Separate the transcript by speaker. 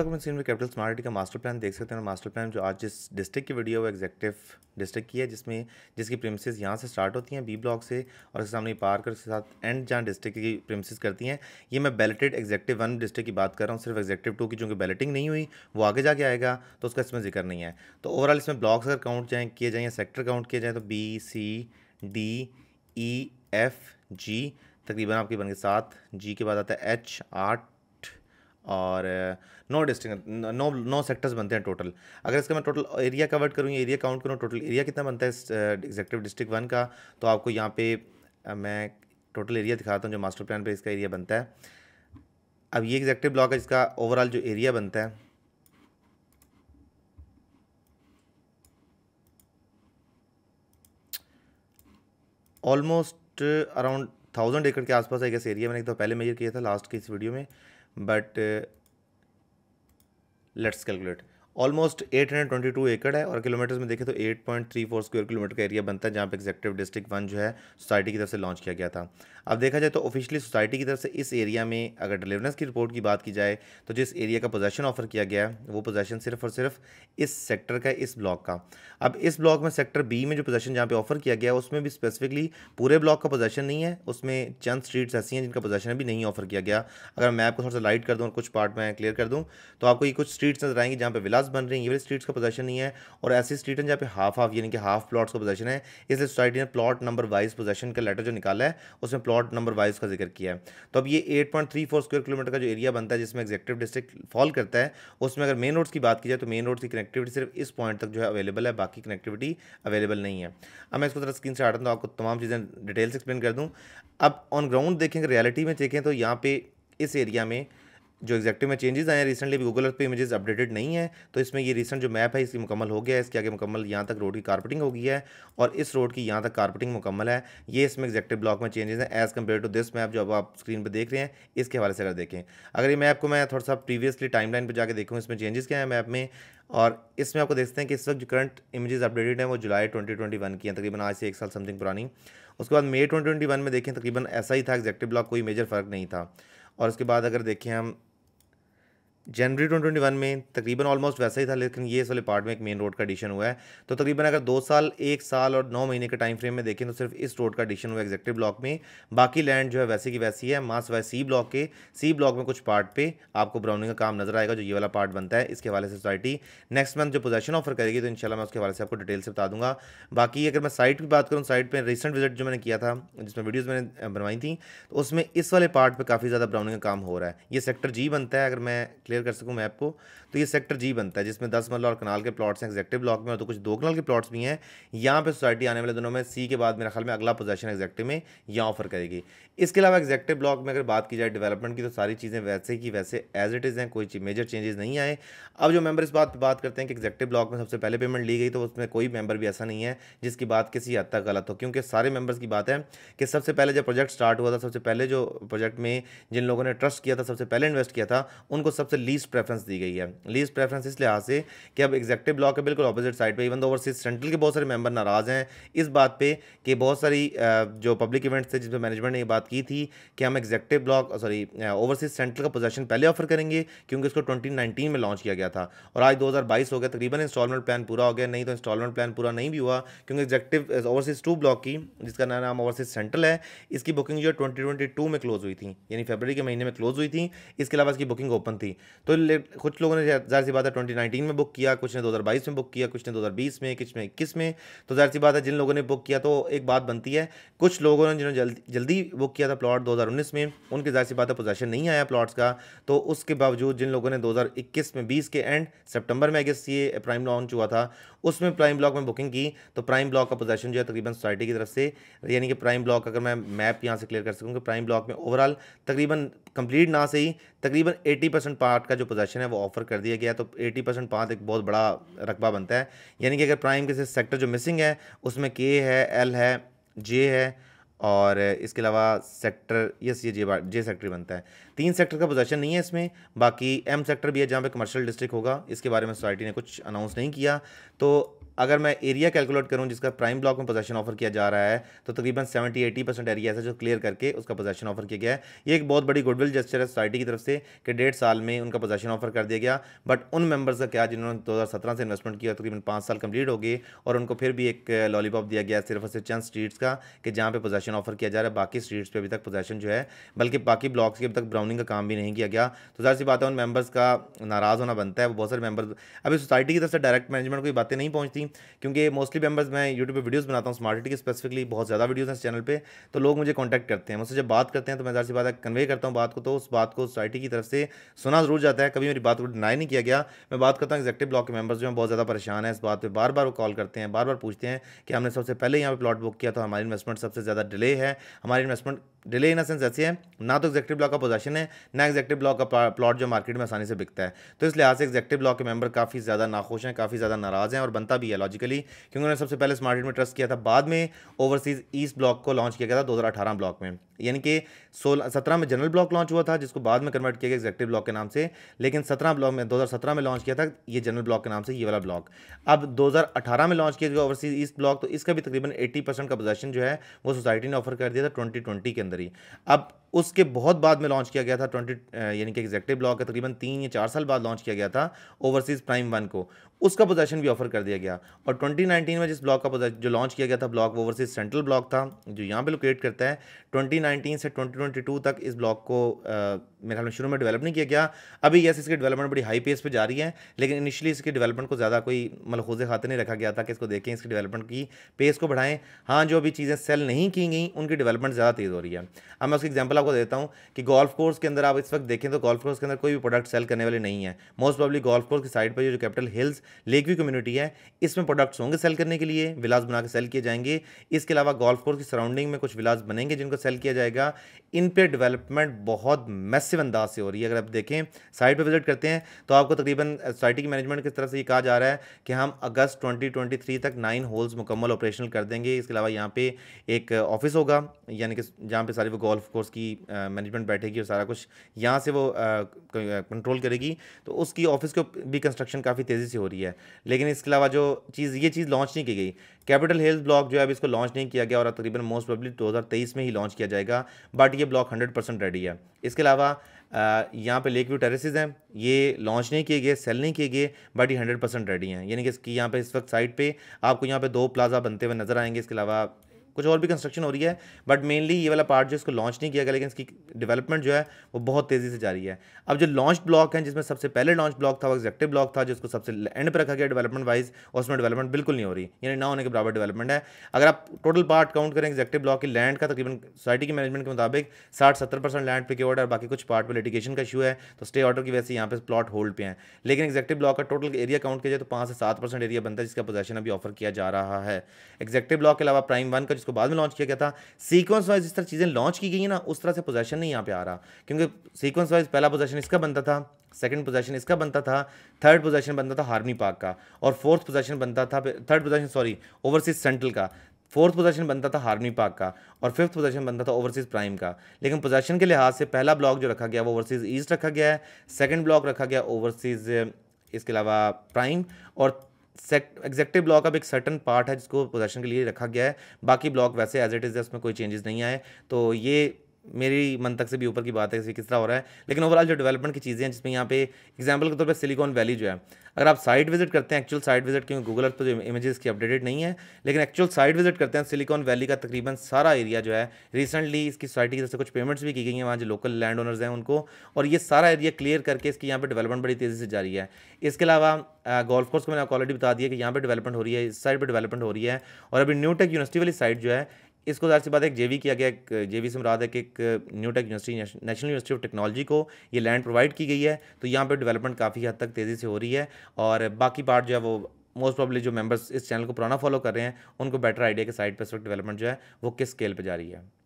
Speaker 1: सबको सीन में capital smart का मास्टर प्लान देख सकते हैं और मास्टर प्लान जो आज जिस डिस्ट्रिक्ट की वीडियो है वो एग्जेक्टिव डिस्ट्रिक्ट की है जिसमें जिसकी प्रेमिसेस यहाँ से स्टार्ट होती हैं बी ब्लॉक से और उसके सामने पार्क और उसके साथ एंड जहाँ डिस्ट्रिक्ट की प्रेमिसेस करती हैं ये मैं बैलेटेड एग्जेक्टिव वन डिस्ट्रिक्ट की बात कर रहा हूँ सिर्फ एग्जेक्टिव टू की चूँकि बैलेटिंग नहीं हुई वो आगे जाके आएगा तो उसका इसमें जिक्र नहीं है तो ओवरऑल इसमें ब्लॉक्स अगर काउंट जाएँ किए जाएँ या सेक्टर काउंट किए जाएँ तो B C D E F G तकरीबन आपकी बन गए सात जी के बाद आता है एच आठ और नौ डिस्ट्रिक्ट नो नौ सेक्टर्स बनते हैं टोटल अगर इसका मैं टोटल एरिया कवर करूँ एरिया काउंट करूँ टोटल एरिया कितना बनता है एग्जेक्टिव डिस्ट्रिक्ट वन का तो आपको यहाँ पे uh, मैं टोटल एरिया दिखाता हूँ जो मास्टर प्लान पे इसका एरिया बनता है अब ये एग्जेक्टिव ब्लॉक है जिसका ओवरऑल जो एरिया बनता है ऑलमोस्ट अराउंड थाउजेंड एकड़ के आसपास है गेस एरिया मैंने एक तो पहले मेजर किया था लास्ट के इस वीडियो में but uh, let's calculate almost 822 एकड़ है और किलोमीटर्स में देखें तो 8.34 स्क्वायर किलोमीटर का एरिया बनता है जहाँ पर एग्जेक्टिव डिस्ट्रिक्ट वन जो है सोसाइटी की तरफ से लॉन्च किया गया था अब देखा जाए तो ऑफिशियली सोसाइटी की तरफ से इस एरिया में अगर डिलीवरेंस की रिपोर्ट की बात की जाए तो जिस एरिया का पोजेशन ऑफर किया गया है वो पोजेशन सिर्फ और सिर्फ इस सेक्टर का इस ब्लॉक का अब इस ब्लॉक में सेक्टर बी में जो पोजेशन जहाँ पर ऑफर किया गया है उसमें भी स्पेसिफिकली पूरे ब्लॉक का पोजेशन नहीं है उसमें चंद स्ट्रीट्स ऐसी हैं जिनका पोजेशन भी नहीं ऑफर किया गया अगर मैं आपको थोड़ा सा लाइट कर दूँ और कुछ पार्ट में क्लियर कर दूँ तो आपको ये कुछ स्ट्रीट्स नजर आएंगी जहाँ पर विलास बन रही हैं ईवल स्ट्रीट्स का पोजेशन नहीं है और ऐसी स्ट्रीट हैं जहाँ पे हाफ हाफ यानी कि हाफ प्लॉट्स का पोजेशन है इसलिए सोसाइटी ने प्लॉट नंबर वाइज पोजेशन का लेटर जो निकाला है उसमें प्लॉट नंबर वाइज का जिक्र किया है तो अब ये एट स्क्वायर किलोमीटर का जो एरिया बनता है जिसमें एग्जेक्टिव डिस्ट्रिक्ट फॉल करता है उसमें अगर मेन रोड्स की बात की जाए तो मेन रोड्स की कनेक्टिविटी सिर्फ इस पॉइंट तक जो है अवेलेबल है बाकी कनेक्टिविटी अवेलेबल नहीं है अब मैं इसको तरह स्क्रीन से हटाता तो आपको तमाम चीज़ें डिटेल्स एक्सप्लेन कर दूँ अब ऑन ग्राउंड देखें रियलिटी में देखें तो यहाँ पे इस एरिया में जो एग्जैक्टिव में चेंजेस आए हैं रिसेंटली गूगल अर्थ पे इमेजेस अपडेटेड नहीं है तो इसमें ये रिसेंट जो मैप है इसकी मुकम्मल हो गया है इसके आगे मुकम्मल यहाँ तक रोड की कारपेटिंग हो गई है और इस रोड की यहाँ तक कारपेटिंग मुकम्मल है ये इसमें एग्जैक्टिव ब्लॉक में चेंजेस हैं as compare to this map जो अब आप स्क्रीन पर देख रहे हैं इसके हवाले से अगर देखें अगर ये मैप को मैं थोड़ा सा प्रीवियसली टाइम लाइन पर जाकर देखूँ इसमें चेंजेस क्या है मैप में और इसमें आपको देखते हैं कि इस वक्त जो करंट इमेजेस अपडेटेड हैं वो जुलाई 2021 की हैं तकरीबन आज से एक साल समथिंग पुरानी उसके बाद मई 2021 में देखें तकरीबन ऐसा ही था एग्जैक्टिव ब्लॉक कोई मेजर फ़र्क नहीं था और उसके बाद अगर देखें हम जनवरी ट्वेंटी ट्वेंटी वन में तकरीबन ऑलमोस्ट वैसा ही था लेकिन ये इस वाले पार्ट में एक मेन रोड का एडिशन हुआ है तो तकरीबन अगर दो साल एक साल और नौ महीने के टाइम फ्रेम में देखें तो सिर्फ इस रोड का एडिशन हुआ एग्जेक्टिव ब्लॉक में बाकी लैंड जो है वैसे की वैसी है मास वाय सी ब्लॉक के सी ब्लॉक में कुछ पार्ट पे आपको ब्राउनिंग का काम नजर आएगा जो ये वाला पार्ट बनता है इसके हवाले से सोसाइटी नेक्स्ट मंथ जो पोजेशन ऑफर करेगी तो इनशाला मैं उसके हवाले से आपको डिटेल से बता दूंगा बाकी अगर मैं साइट की बात करूँ साइट पर रिसेंट विजिट जो मैंने किया था जिसमें वीडियोज़ मैंने बनवाई थी तो उसमें इस वाले पार्ट पर काफ़ी ज़्यादा ब्राउनिंग का काम हो रहा है ये सेक्टर जी बनता है अगर मैं क्लियर कर सकूँ मैप को तो ये सेक्टर जी बनता है जिसमें दस मल्ला और कनाल के प्लॉट्स हैं एक्जेक्टिव ब्लॉक में और तो कुछ दो कनाल के प्लॉट्स भी हैं यहाँ पर सोसाइटी आने वाले दिनों में सी के बाद मेरा ख्याल में अगला पोजेशन एक्जेक्टिव में यहाँ ऑफर करेगी इसके अलावा एग्जेक्टिव ब्लॉक में अगर बात की जाए डेवलपमेंट की तो सारी चीज़ें वैसे ही वैसे एज इट इज़ हैं कोई मेजर चेंजेस नहीं आए अब जो मेंबर इस बात पर बात करते हैं कि एक्जेक्टिव ब्लॉक में सबसे पहले पेमेंट ली गई तो उसमें कोई मेंबर भी ऐसा नहीं है जिसकी बात किसी हद तक गलत हो क्योंकि सारे मेंबर्स की बात है कि सबसे पहले जब प्रोजेक्ट स्टार्ट हुआ था सबसे पहले जो प्रोजेक्ट में जिन लोगों ने ट्रस्ट किया था सबसे पहले इन्वेस्ट किया था उनको सबसे लीस्ट प्रेफरेंस दी गई है लीज प्रेफरेंस इस लिहाज से कि अब एग्जेक्टिव ब्लॉक के बिल्कुल अपोजिट साइड पे इवन ओवरसीज सेंट्रल के बहुत सारे मेंबर नाराज़ हैं इस बात पे कि बहुत सारी जो पब्लिक इवेंट्स थे जिसमें मैनेजमेंट ने ये बात की थी कि हम executive block sorry overseas central का पोजेशन पहले ऑफर करेंगे क्योंकि उसको ट्वेंटी में लॉन्च किया गया था और आज दो हो गया तकरीबन इंस्टॉलमेंट प्लान पूरा हो गया नहीं तो इंस्टॉलमेंट प्लान पूरा नहीं भी हुआ क्योंकि एग्जेक्टिव ओवरसीज टू ब्लॉक की जिसका नाम ओवरसीज सेंट्रल है इसकी बुकिंग जो ट्वेंटी में क्लोज हुई थी यानी फरवरी के महीने में क्लोज हुई थी इसके अलावा इसकी बुकिंग ओपन थी तो कुछ लोगों ने ज़ाहिर सी बात है ट्वेंटी नाइनटीन में बुक किया कुछ ने दो हजार बाईस में बुक किया कुछ ने दो हजार बीस में कुछ ने इक्कीस में तो ज़ाहिर सी बात है जिन लोगों ने बुक किया तो एक बात बनती है कुछ लोगों ने जिन्होंने जल्दी जल्दी बुक किया था प्लॉट उन्नीस में उनकी ज़ाहिर सी बात है पोजेशन नहीं आया प्लाट्स का तो उसके बावजूद जिन लोगों ने दो हजार इक्कीस में बीस के एंड सेप्टेम्बर में अगस्त ये प्राइम लॉन्च हुआ था उसमें प्राइम ब्लॉक में बुकिंग की तो प्राइम ब्लॉक का पोजेशन जो है तकरीबन सोसाइटी की तरफ से यानी कि प्राइम ब्लॉक अगर मैं मैप यहाँ से क्लियर कर सकूँ कि प्राइम ब्लॉक में ओवरऑल तकरीबन कंप्लीट ना सही तकरीबन एटी परसेंट पार पार्ट का जो पोजेशन है वो ऑफर कर दिया गया तो एटी परसेंट पाँच एक बहुत बड़ा रकबा बनता है यानी कि अगर प्राइम के सेक्टर जो मिसिंग है उसमें के है एल है जे है और इसके अलावा सेक्टर यस ये जे जे सेक्टर बनता है तीन सेक्टर का पोजेशन नहीं है इसमें बाकी एम सेक्टर भी है जहाँ पे कमर्शियल डिस्ट्रिक्ट होगा इसके बारे में सोसाइटी ने कुछ अनाउंस नहीं किया तो अगर मैं एरिया कैलकुलेट करूँ जिसका प्राइम ब्लॉक में पोजेशन ऑफर किया जा रहा है तो तकरीबन सेवेंटी एटी परसेंट एरिया ऐसा जो क्लियर करके उसका पोजेशन ऑफर किया गया है ये एक बहुत बड़ी गुडविल जेस्चर है सोसाइटी की तरफ से कि डेढ़ साल में उनका पोजेशन ऑफर कर दिया गया बट उन मेंबर्स का क्या जिन्होंने दो से इन्वेस्टमेंट किया तकरीबन पाँच साल कम्प्लीट हो गए और उनको फिर भी एक लॉलीपॉप दिया गया सिर्फ और सिर्फ चंद स्ट्रीट्स का कि जहाँ पे पोजेशन ऑफर किया जा रहा है बाकी स्ट्रीट्स पर अभी तक पोजेशन जो है बल्कि बाकी ब्लॉक्स की अभी तक ब्राउनिंग का काम भी नहीं किया गया तो ज़ाहिर सी बात है उन मेबर्स का नाराज़ होना बनता है वो बहुत सारे मेंबर्स अभी सोसाइटी की तरफ से डायरेक्ट मैनेजमेंट को बातें नहीं पहुँचती क्योंकि मोस्टली मेम्बर्स मैं यूट्यूब पर वीडियोज़ बनाता हूँ स्मार्ट की स्पेसिफिकली बहुत ज़्यादा वीडियोज़ हैं इस चैनल पर तो लोग मुझे कॉन्टैक्ट करते हैं मुझसे जब बात करते हैं तो मैं ज़्यादा बात कन्वे करता हूँ बात को तो उस बात को सोसाइटी की तरफ से सुना जरूर जाता है कभी मेरी बात को डिनाई नहीं किया गया मैं बात करता हूँ एग्जेक्टिव ब्लॉक के मेम्बर्स जो हैं बहुत ज़्यादा परेशान है इस बात पर बार बार वो कॉल करते हैं बार बार पूछते हैं कि हमने सबसे पहले यहाँ पर प्लॉट बुक किया तो हमारी इन्वेस्टमेंट सबसे ज़्यादा डिले है हमारी इन्वेस्टमेंट डिले इन सेंस ऐसी है ना तो एक्जेक्टिव ब्लॉक का पोजेशन है ना एक्जेक्टिव ब्लॉक का प्लॉट जो मार्केट में आसानी से बिकता है तो इस लिहाज से एक्जेक्टिव ब्लॉक के मेंबर काफ़ी ज़्यादा नाखुश हैं काफ़ी ज़्यादा नाराज़ हैं और बनता भी है लॉजिकली क्योंकि उन्होंने सबसे पहले इस मार्केट में ट्रस्ट किया था बाद में ओवरसीज़ ईस्ट ब्लॉक को लॉन्च किया गया था दो ब्लॉक में यानी कि सोलह सत्रह में जनरल ब्लॉक लॉन्च हुआ था जिसको बाद में कन्वर्ट किया गया एक्जेक्टिव ब्लॉक के नाम से लेकिन सत्रह ब्लॉक में दो में लॉन्च किया था ये जनरल ब्लॉक के नाम से ये वाला ब्लॉक अब दो में लॉन्च किया गया ओवरसीज़ ईस्ट ब्लॉक तो इसका भी तकरीबन एट्टी परसेंट का पोजेशन जो है वो सोसाइटी ने ऑफर कर दिया था ट्वेंटी के अंदर अंदर ही अब उसके बहुत बाद में लॉन्च किया गया था ट्वेंटी यानी कि एग्जैक्टिव ब्लॉक का तकरीबन तीन या चार साल बाद लॉन्च किया गया था ओवरसीज़ प्राइम वन को उसका पोजेशन भी ऑफर कर दिया गया और 2019 में जिस ब्लॉक का जो लॉन्च किया गया था ब्लॉक वो ओवरसीज सेंट्रल ब्लॉक था जो यहाँ पे लोकेट करता है 2019 से 2022 तक इस ब्लॉक को मेरे ख्याल में शुरू में डेवलप नहीं किया गया अभी यस इसकी डेवलपमेंट बड़ी हाई पेस पे जा रही है लेकिन इनिशियली इसकी डेवलपमेंट को ज़्यादा कोई मलखोज मतलब खाते नहीं रखा गया था कि इसको देखें इसकी डेवलपमेंट की पेस को बढ़ाएँ हाँ जो अभी चीज़ें सेल नहीं की गई उनकी डेवलपमेंट ज़्यादा तेज़ हो रही है अब मैं उसकी एग्जाम्पल आपको देता हूँ कि गोल्फ कोर्स के अंदर आप इस वक्त देखें तो गोल्फ कोर्स के अंदर कोई भी प्रोडक्ट सेल करने वाले नहीं है मोस्ट प्रॉब्ली गोल्फ कोर्स की साइड पर जो capital hills lake view community है इसमें प्रोडक्ट्स होंगे सेल करने के लिए विलास बनाकर सेल किए जाएंगे इसके अलावा गोल्फ कोर्स की सराउंडिंग में कुछ विलास बनेंगे जिनको सेल किया जाएगा इन पर डेवलपमेंट बहुत मैसिव अंदाज से हो रही है अगर आप देखें साइट पर विजिट करते हैं तो आपको तकरीबन सोसाइटी की मैनेजमेंट की तरफ से ये कहा जा रहा है कि हम अगस्त 2023 तक नाइन होल्स मुकम्मल ऑपरेशनल कर देंगे इसके अलावा यहाँ पे एक ऑफिस होगा यानी कि जहाँ पे सारी वो गोल्फ कोर्स की मैनेजमेंट बैठेगी और सारा कुछ यहाँ से वो कंट्रोल करेगी तो उसकी ऑफिस को भी कंस्ट्रक्शन काफ़ी तेज़ी से हो रही है लेकिन इसके अलावा जो चीज़ ये चीज़ लॉन्च नहीं की गई कैपिटल हिल्स ब्लॉक जो है अभी इसको लॉन्च नहीं किया गया और तकरीबन मोस्ट पब्लिक दो में ही लॉन्च किया जाएगा बट ये ब्लॉक हंड्रेड रेडी है इसके अलावा यहाँ पे लेक व्यू टेरेसेस हैं ये लॉन्च नहीं किए गए सेल नहीं किए गए बट ये हंड्रेड परसेंट रेडी हैं यानी कि इसकी यहाँ पे इस वक्त साइट पे आपको यहाँ पे दो प्लाजा बनते हुए नज़र आएंगे इसके अलावा कुछ और भी कंस्ट्रक्शन हो रही है बट मेनली ये वाला पार्ट जो इसको लॉन्च नहीं किया गया लेकिन इसकी डेवलपमेंट जो है वो बहुत तेज़ी से जारी है अब जो लॉन्च ब्लॉक है जिसमें सबसे पहले लॉन्च ब्लॉक था वो एक्जेक्टिव ब्लॉक था जिसको सबसे एंड पर रखा गया डेवलपमेंट वाइज और उसमें डेवलपमेंट बिल्कुल नहीं हो रही यानी ना होने के बराबर डेवलपमेंट है अगर आप टोटल पार्ट काउंट करें एक्जेक्टिव ब्लॉक की लैंड का तकरीबन सोसाइटी की मैनेजमेंट के मुताबिक साठ सत्तर परसेंट लैंड पे ऑर्डर बाकी कुछ पार्ट पर लिटिगेशन का इशू है तो स्टे ऑर्डर की वजह से यहाँ पर प्लॉट होल्ड पे हैं लेकिन एक्जेक्टिव ब्लॉक का टोटल एरिया काउंट किया जाए तो पाँच से सात परसेंट एरिया बनता है जिसका पोजेशन अभी ऑफर किया जा रहा है एक्जेक्टिव ब्लॉक के अलावा प्राइम वन का जिसको बाद में लॉन्च किया गया था सीक्वेंस वाइज जिस तरह चीज़ें लॉन्च की गई हैं ना उस तरह से पोजेशन नहीं यहाँ पे आ रहा क्योंकि सीक्वेंस वाइज पहला पोजेशन इसका बनता था सेकंड पोजेशन इसका बनता था थर्ड पोजेशन बनता था हार्मी पार्क का और फोर्थ पोजेशन बनता था third possession sorry overseas central का फोर्थ पोजेशन बनता था हार्मी पार्क का और फिफ्थ पोजेशन बनता था ओवरसीज़ प्राइम का लेकिन पोजेशन के लिहाज से पहला ब्लॉक जो रखा गया वो ओवरसीज़ ईस्ट रखा गया है सेकेंड ब्लॉक रखा गया ओवरसीज़ इसके अलावा प्राइम और एग्जेक्टिव ब्लॉक अब एक सर्टन पार्ट है जिसको पोजेशन के लिए रखा गया है बाकी ब्लॉक वैसे एज इट इज़ है उसमें कोई चेंजेस नहीं आए तो ये मेरी मन तक से भी ऊपर की बात है किस तरह हो रहा है लेकिन ओवरऑल जो डेवलपमेंट की चीज़ें हैं जिसमें यहाँ पे एग्जाम्पल के तौर पर सिलिकॉन वैली जो है अगर आप साइट विजिट करते हैं एक्चुअल साइट विजिट क्योंकि गूगल अर्थ पर जो इमेजेस की अपडेटेड नहीं है लेकिन एक्चुअल साइट विजिट करते हैं सिलिकॉन वैली का तकरीबन सारा एरिया जो है रिसेंटली इसकी सोसाइटी की तरफ से कुछ पेमेंट्स भी की गई हैं वहाँ जो लोकल लैंड ओनर्स हैं उनको और ये सारा एरिया क्लियर करके इसकी यहाँ पर डेवलपमेंट बड़ी तेज़ी से जारी है इसके अलावा गोल्फ कोर्स को मैंने आपको ऑलरेडी बता दिया कि यहाँ पर डेवलपमेंट हो रही है इस साइड पर डेवलपमेंट हो रही है और अभी न्यू टेक यूनिवर्सिटी वाली साइड जो है इसको जाहिर सी बात है एक जेवी किया गया एक जेवी से मुराद है कि एक NUTECH university national university of technology को ये लैंड प्रोवाइड की गई है तो यहाँ पर डेवलपमेंट काफ़ी हद तक तेज़ी से हो रही है और बाकी पार्ट जो है वो मोस्ट प्रॉब्ली जो मेंबर्स इस चैनल को पुराना फॉलो कर रहे हैं उनको बेटर आइडिया के साइड पर इस वक्त डेवलपमेंट जो है वो किस स्केल पर जा रही है